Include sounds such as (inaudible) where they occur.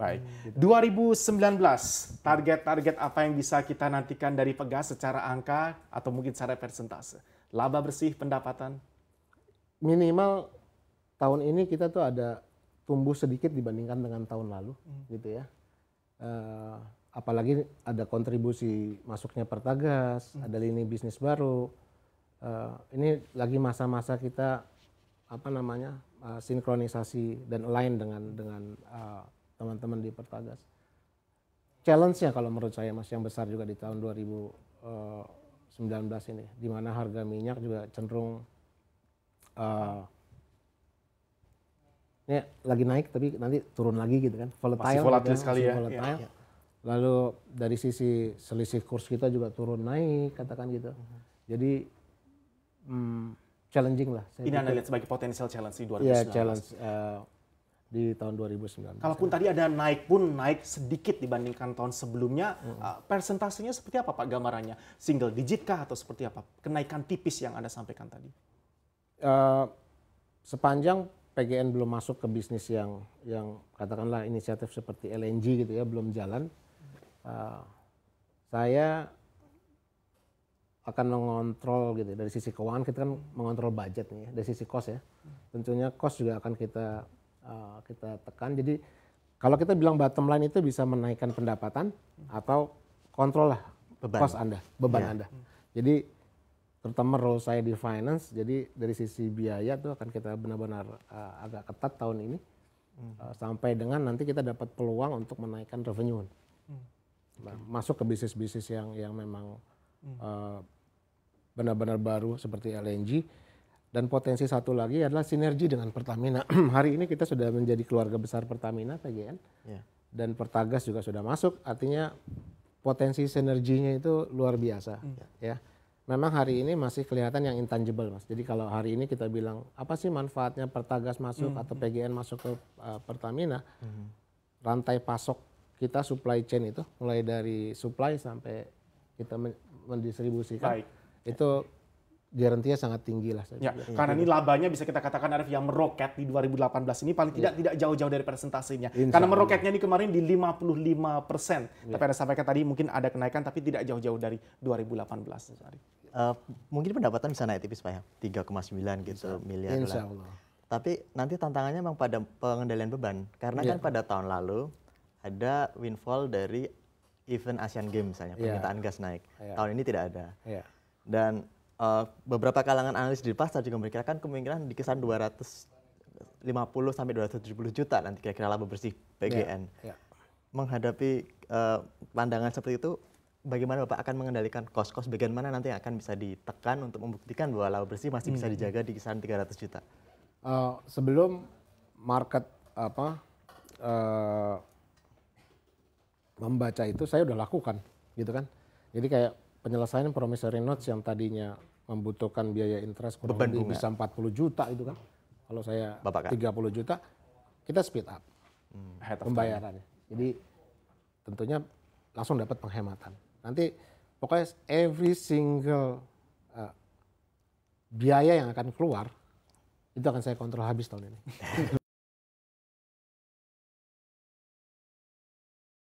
Baik. 2019, hmm, gitu. target-target apa yang bisa kita nantikan dari Pegas secara angka atau mungkin secara persentase? Laba bersih, pendapatan? Minimal tahun ini kita tuh ada tumbuh sedikit dibandingkan dengan tahun lalu, hmm. gitu ya. Uh, apalagi ada kontribusi masuknya Pertagas, hmm. ada lini bisnis baru. Uh, ini lagi masa-masa kita apa namanya uh, sinkronisasi dan align dengan dengan uh, teman-teman di Pertagas. Challenge-nya kalau menurut saya masih yang besar juga di tahun 2019 eh, ini di mana harga minyak juga cenderung uh, ini lagi naik tapi nanti turun lagi gitu kan. Volatile. Gitu kan, masih volatil sekali ya. Volatile. Ya. Lalu dari sisi selisih kurs kita juga turun naik katakan gitu. Jadi hmm, challenging lah. Saya ini Anda lihat sebagai potensial challenge di 2019? Ya, challenge. Uh, di tahun 2019. Ya. Kalaupun tadi ada naik pun naik sedikit dibandingkan tahun sebelumnya, -hmm. uh, persentasenya seperti apa Pak gambarannya? Single digit kah atau seperti apa? Kenaikan tipis yang Anda sampaikan tadi. Uh, sepanjang PGN belum masuk ke bisnis yang yang katakanlah inisiatif seperti LNG gitu ya belum jalan, uh, saya akan mengontrol gitu ya. dari sisi keuangan kita kan mengontrol budget nih ya, dari sisi cost ya. Tentunya cost juga akan kita Eh, kita tekan. Jadi kalau kita bilang bottom line itu bisa menaikkan pendapatan atau kontrol lah beban. cost Anda, beban yeah. Anda. Jadi terutama role saya di finance, jadi dari sisi biaya itu akan kita benar-benar uh, agak ketat tahun ini uh, sampai dengan nanti kita dapat peluang untuk menaikkan revenue, hmm. Nah, masuk ke bisnis-bisnis yang yang memang hmm. benar-benar uh, benar -benar baru seperti LNG dan potensi satu lagi adalah sinergi dengan Pertamina. (clears throat) Hari ini kita sudah menjadi keluarga besar Pertamina PGN. Yeah. Dan Pertagas juga sudah masuk, artinya potensi sinerginya itu luar biasa. Hmm. Ya. Memang hari ini masih kelihatan yang intangible, Mas. Jadi kalau hari ini kita bilang apa sih manfaatnya Pertagas masuk hmm. atau PGN masuk ke uh, Pertamina? Hmm. Rantai pasok kita supply chain itu mulai dari supply sampai kita mendistribusikan. Baik. Itu garantinya sangat tinggi lah. Ya, karena ini iya. labanya bisa kita katakan Arif yang meroket di 2018 ini paling iya. tidak ya. tidak jauh-jauh dari presentasinya. Insya karena meroketnya ini kemarin di 55 persen. Ya. Tapi ada sampaikan tadi mungkin ada kenaikan tapi tidak jauh-jauh dari 2018. Arif. Uh, mungkin pendapatan bisa naik tipis Pak ya, 3,9 gitu miliar Insya Allah. Lah. Tapi nanti tantangannya memang pada pengendalian beban. Karena ya. kan pada tahun lalu ada windfall dari event Asian Games misalnya, iya. permintaan ya. gas naik. Ya. Tahun ini tidak ada. Ya. Dan Eh, beberapa kalangan analis di pasar juga memperkirakan kemungkinan di kisaran 250 sampai 270 juta nanti kira-kira laba bersih PGN. Yeah, yeah. Menghadapi uh, pandangan seperti itu, bagaimana Bapak akan mengendalikan kos-kos bagian mana nanti akan bisa ditekan untuk membuktikan bahwa laba bersih masih bisa hmm. dijaga di kisaran 300 juta? Uh, sebelum market apa uh, membaca itu saya udah lakukan gitu kan. Jadi kayak penyelesaian promissory notes yang tadinya membutuhkan biaya interest kurang Beban lebih bisa 40 juta itu kan. Kalau saya Bapak kan? 30 juta, kita speed up hmm, pembayarannya. Jadi tentunya langsung dapat penghematan. Nanti pokoknya every single uh, biaya yang akan keluar itu akan saya kontrol habis tahun ini. (laughs)